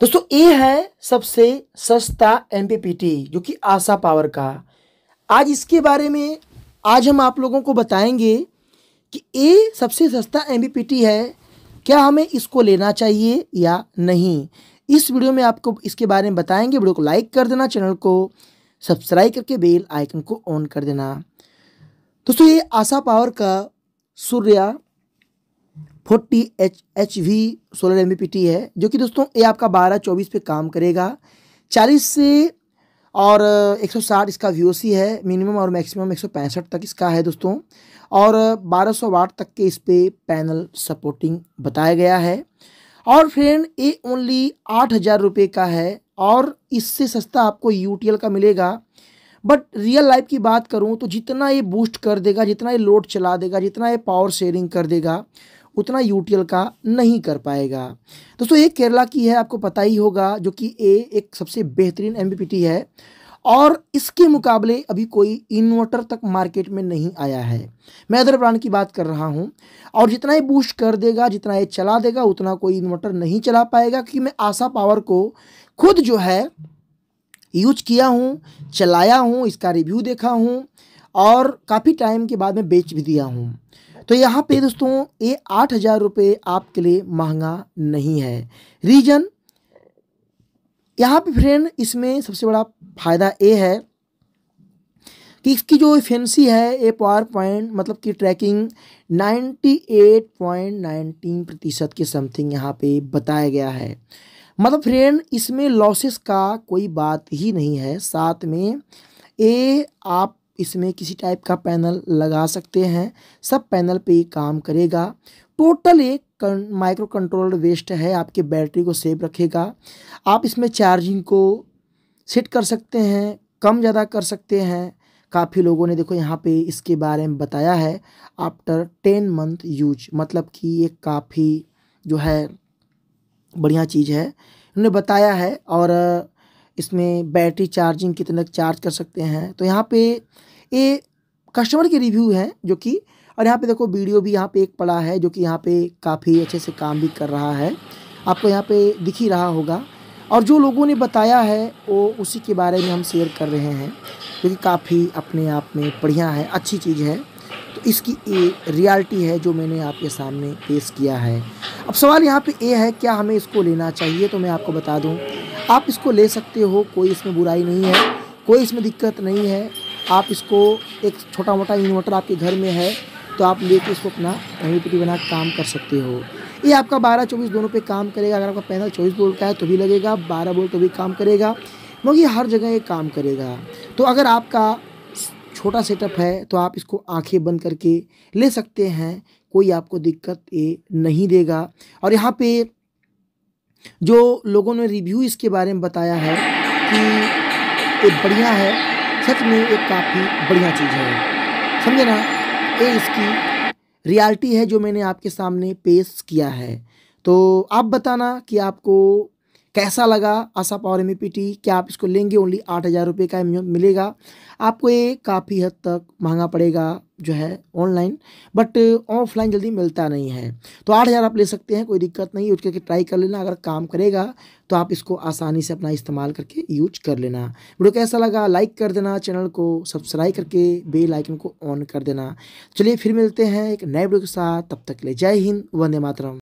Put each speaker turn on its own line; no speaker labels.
दोस्तों ये है सबसे सस्ता एम जो कि आशा पावर का आज इसके बारे में आज हम आप लोगों को बताएंगे कि ये सबसे सस्ता एम है क्या हमें इसको लेना चाहिए या नहीं इस वीडियो में आपको इसके बारे में बताएंगे वीडियो को लाइक कर देना चैनल को सब्सक्राइब करके बेल आइकन को ऑन कर देना दोस्तों ये आशा पावर का Surya forty H H V solar M है जो कि दोस्तों ये आपका बारह चौबीस पे काम करेगा चालीस से और 160 इसका वी है मिनिमम और मैक्सिमम 165 तक इसका है दोस्तों और 1200 वाट तक के इस पर पैनल सपोर्टिंग बताया गया है और फ्रेंड ये ओनली आठ हज़ार रुपये का है और इससे सस्ता आपको यू का मिलेगा बट रियल लाइफ की बात करूँ तो जितना ये बूस्ट कर देगा जितना ये लोड चला देगा जितना ये पावर शेयरिंग कर देगा उतना यूटीएल का नहीं कर पाएगा दोस्तों ये केरला की है आपको पता ही होगा जो कि ए एक सबसे बेहतरीन एम है और इसके मुकाबले अभी कोई इन्वर्टर तक मार्केट में नहीं आया है मैं अदर ब्रांड की बात कर रहा हूँ और जितना ये बूस्ट कर देगा जितना ये चला देगा उतना कोई इन्वर्टर नहीं चला पाएगा क्योंकि मैं आशा पावर को खुद जो है यूज किया हूँ चलाया हूँ इसका रिव्यू देखा हूँ और काफ़ी टाइम के बाद में बेच भी दिया हूँ तो यहाँ पे दोस्तों ये आठ हज़ार रुपये आपके लिए महंगा नहीं है रीजन यहाँ पे फ्रेंड इसमें सबसे बड़ा फ़ायदा ये है कि इसकी जो फेंसी है ये पावर पॉइंट मतलब कि ट्रैकिंग 98.19 प्रतिशत के समथिंग यहाँ पे बताया गया है मतलब फ्रेंड इसमें लॉसेस का कोई बात ही नहीं है साथ में ये आप इसमें किसी टाइप का पैनल लगा सकते हैं सब पैनल पे ये काम करेगा टोटल एक माइक्रो कंट्रोलर वेस्ट है आपके बैटरी को सेव रखेगा आप इसमें चार्जिंग को सेट कर सकते हैं कम ज़्यादा कर सकते हैं काफ़ी लोगों ने देखो यहाँ पे इसके बारे में बताया है आफ्टर टेन मंथ यूज मतलब कि ये काफ़ी जो है बढ़िया चीज़ है उन्होंने बताया है और इसमें बैटरी चार्जिंग कितने चार्ज कर सकते हैं तो यहाँ पे ये कस्टमर के रिव्यू हैं जो कि और यहाँ पे देखो वीडियो भी यहाँ पे एक पड़ा है जो कि यहाँ पे काफ़ी अच्छे से काम भी कर रहा है आपको यहाँ पे दिख ही रहा होगा और जो लोगों ने बताया है वो उसी के बारे में हम शेयर कर रहे हैं क्योंकि तो काफ़ी अपने आप में बढ़िया है अच्छी चीज़ है तो इसकी ये रियलिटी है जो मैंने आपके सामने पेश किया है अब सवाल यहाँ पर ये है क्या हमें इसको लेना चाहिए तो मैं आपको बता दूँ आप इसको ले सकते हो कोई इसमें बुराई नहीं है कोई इसमें दिक्कत नहीं है आप इसको एक छोटा मोटा इन्वर्टर आपके घर में है तो आप लेके इसको अपना एमपीटी बना काम कर सकते हो ये आपका बारह चौबीस दोनों पे काम करेगा अगर आपका पैनल चौबीस बोल्ट का है तो भी लगेगा बारह बोल्ट तो भी काम करेगा मगर ये हर जगह ये काम करेगा तो अगर आपका छोटा सेटअप है तो आप इसको आंखें बंद करके ले सकते हैं कोई आपको दिक्कत ये नहीं देगा और यहाँ पे जो लोगों ने रिव्यू इसके बारे में बताया है कि ये बढ़िया है सच में एक काफ़ी बढ़िया चीज़ है समझे ना ये इसकी रियलिटी है जो मैंने आपके सामने पेश किया है तो आप बताना कि आपको कैसा लगा आशा पावर एम e क्या आप इसको लेंगे ओनली आठ हज़ार रुपये का मिलेगा आपको ये काफ़ी हद तक महंगा पड़ेगा जो है ऑनलाइन बट ऑफलाइन जल्दी मिलता नहीं है तो आठ हज़ार आप ले सकते हैं कोई दिक्कत नहीं यूज करके ट्राई कर लेना अगर काम करेगा तो आप इसको आसानी से अपना इस्तेमाल करके यूज कर लेना वीडियो कैसा लगा लाइक कर देना चैनल को सब्सक्राइब करके बेल आइकन को ऑन कर देना चलिए फिर मिलते हैं एक नए वीडियो के साथ तब तक ले जय हिंद वंदे मातरम